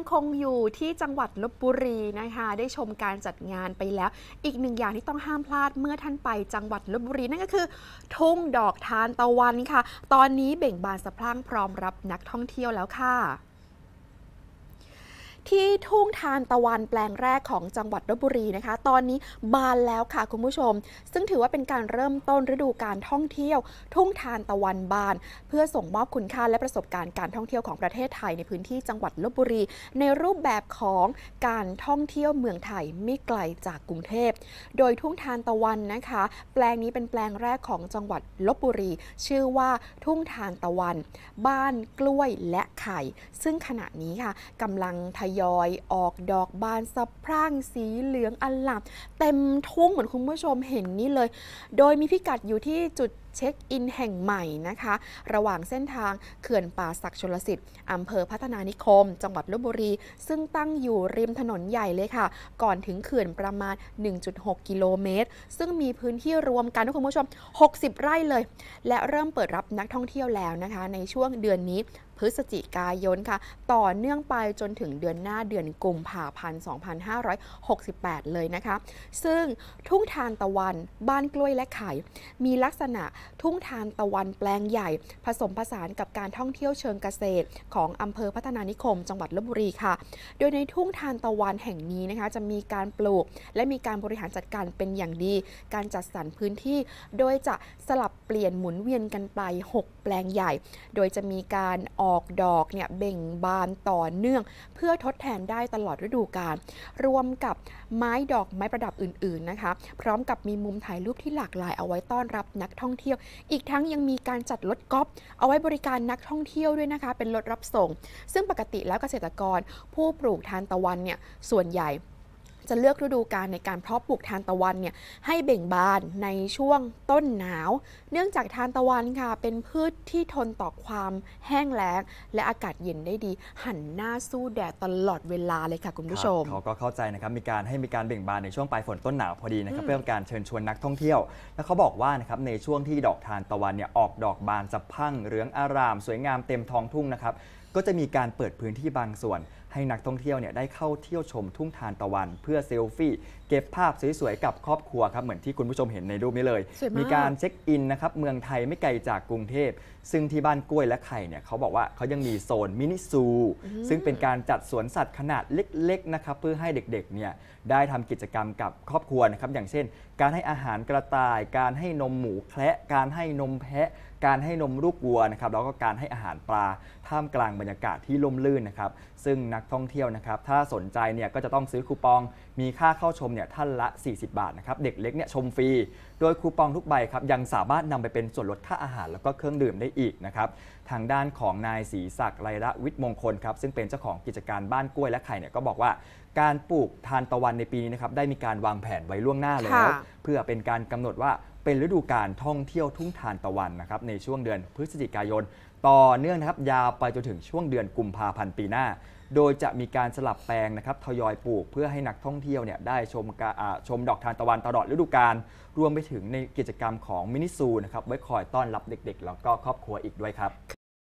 ังคงอยู่ที่จังหวัดลบบุรีนะคะ ได้ชมการจัดงานไปแล้ว อีกหนึ่งอย่างที่ต้องห้ามพลาดเมื่อท่านไปจังหวัดลบบุรี นั่นก็คือ ทุ่งดอกทานตะวันค่ะ ตอนนี้เบ่งบานสะพรั่งพร้อมรับนักท่องเที่ยวแล้วค่ะที่ทุ่งทานตะวันแปลงแรกของจังหวัดลบบุรีนะคะ ตอนนี้บานแล้วค่ะคุณผู้ชม ซึ่งถือว่าเป็นการเริ่มต้นฤดูการท่องเที่ยว ทุ่งทานตะวันบาน เพื่อส่งมอบคุณค่า และประสบการณ์การท่องเที่ยวของประเทศไทยในพื้นที่จังหวัดลบบุรีในรูปแบบของการท่องเที่ยวเมืองไทยไม่ไกลจากกรุงเทพ โดยทุ่งทานตะวันนะคะ แปลงนี้เป็นแปลงแรกของจังหวัดลบบุรี ชื่อว่าทุ่งทานตะวัน บ้านกล้วยและไข่ ซึ่งขณะนี้ค่ะกำลังทยยอยออกดอกบานสะพรั่ง สีเหลืองอลัามเต็มทุ่งเหมือนคุณผู้ชมเห็นนี่เลย โดยมีพิกัดอยู่ที่จุดเช็คอินแห่งใหม่นะคะระหว่างเส้นทางเขื่อนป่าศักชลสิทธิ์อำเภอพัฒนานิคม จังหวัดลบบุรี ซึ่งตั้งอยู่ริมถนนใหญ่เลยค่ะ ก่อนถึงเขื่อนประมาณ 1.6 กิโลเมตร ซึ่งมีพื้นที่รวมกันทุกคุณผู้ชม 60 ไร่เลย และเริ่มเปิดรับนักท่องเที่ยวแล้วนะคะ ในช่วงเดือนนี้พฤศจิกายนค่ะ ต่อเนื่องไปจนถึงเดือนหน้าเดือนกุมภาพันธ์2568 เลยนะคะซึ่งทุ่งทานตะวันบ้านกล้วยและไข่มีลักษณะทุ่งทานตะวันแปลงใหญ่ ผสมผสานกับการท่องเที่ยวเชิงเกษตร ของอำเภอพัฒนานิคมจังหวัดลบบุรีค่ะ โดยในทุ่งทานตะวันแห่งนี้นะคะจะมีการปลูกและมีการบริหารจัดการเป็นอย่างดี การจัดสรรพื้นที่ โดยจะสลับเปลี่ยนหมุนเวียนกันไป 6 แปลงใหญ่ โดยจะมีการออกดอกเนี่ยเบ่งบานต่อเนื่อง เพื่อทดแทนได้ตลอดฤดูกาลรวมกับไม้ดอกไม้ประดับอื่นๆนะคะพร้อมกับมีมุมถ่ายรูปที่หลากหลายเอาไว้ต้อนรับนักท่องเที่ยวที่ยวอีกทั้งยังมีการจัดรถกอล์ฟเอาไว้บริการนักท่องเที่ยวด้วยนะคะเป็นรถรับส่ง ซึ่งปกติแล้วเกษตรกรผู้ปลูกทานตะวันเนี่ย ส่วนใหญ่จะเลือกฤดูการในการเพาะปลูกทานตะวันเนี่ยให้เบ่งบานในช่วงต้นหนาวเนื่องจากทานตะวันค่ะเป็นพืชที่ทนต่อความแห้งแล้งและอากาศเย็นได้ดี หันหน้าสู้แดดตลอดเวลาเลยค่ะคุณผู้ชมเขาก็เข้าใจนะครับมีการให้มีการเบ่งบานในช่วงปลายฝนต้นหนาวพอดีนะครับเพื่อการเชิญชวนนักท่องเที่ยว แล้วเขาบอกว่านะครับในช่วงที่ดอกทานตะวันเนี่ยออกดอกบานสะพั่งเหลืองอาราม สวยงามเต็มท้องทุ่งนะครับก็จะมีการเปิดพื้นที่บางส่วนให้นักท่องเที่ยวเนี่ยได้เข้าเที่ยวชมทุ่งทานตะวันเพื่อเซลฟี่เก็บภาพสวยๆกับครอบครัวครับเหมือนที่คุณผู้ชมเห็นในรูปนี้เลย มีการเช็คอินนะครับเมืองไทยไม่ไกลจากกรุงเทพ ซึ่งที่บ้านกล้วยและไข่เนี่ยเขาบอกว่าเขายังมีโซนมินิซู ซึ่งเป็นการจัดสวนสัตว์ขนาดเล็กๆนะครับเพื่อให้เด็กๆเนี่ยได้ทำกิจกรรมกับครอบครัวนะครับ อย่างเช่น การให้อาหารกระต่ายการให้นมหมูแคะการให้นมแพะ การให้นมลูกวัวนะครับ แล้วก็การให้อาหารปลาท่ามกลางบรรยากาศที่ล่มลื่นนะครับซึ่งนักักท่องเที่ยวนะครับ ถ้าสนใจเนี่ยก็จะต้องซื้อคูปอง มีค่าเข้าชมเนี่ยท่านละ 40 บาทนะครับ เด็ก เล็กเนี่ยชมฟรี โดยคูปองทุกใบครับยังสามารถนำไปเป็นส่วนลดค่าอาหาร แล้วก็เครื่องดื่มได้อีกนะครับ ทางด้านของนายศรีศักดิ์ไรระวิทย์มงคลครับซึ่งเป็นเจ้าของกิจการบ้านกล้วยและไข่เนี่ยก็บอกว่าการปลูกทานตะวันในปีนี้นะครับได้มีการวางแผนไว้ล่วงหน้าแล้วเพื่อเป็นการกำหนดว่าเป็นฤดูการท่องเที่ยวทุ่งทานตะวันนะครับ ในช่วงเดือนพฤศจิกายน ต่อเนื่องนะครับยาวไปจนถึงช่วงเดือนกุมภาพันธ์ปีหน้า โดยจะมีการสลับแปลงนะครับทยอยปลูกเพื่อให้นักท่องเที่ยวเนี่ยได้ชมกาชมดอกทานตะวัน ตลอดฤดูกาลรวมไปถึงในกิจกรรมของมินิซูนะครับไว้คอยต้อนรับเด็กๆ แล้วก็ครอบครัวอีกด้วยครับ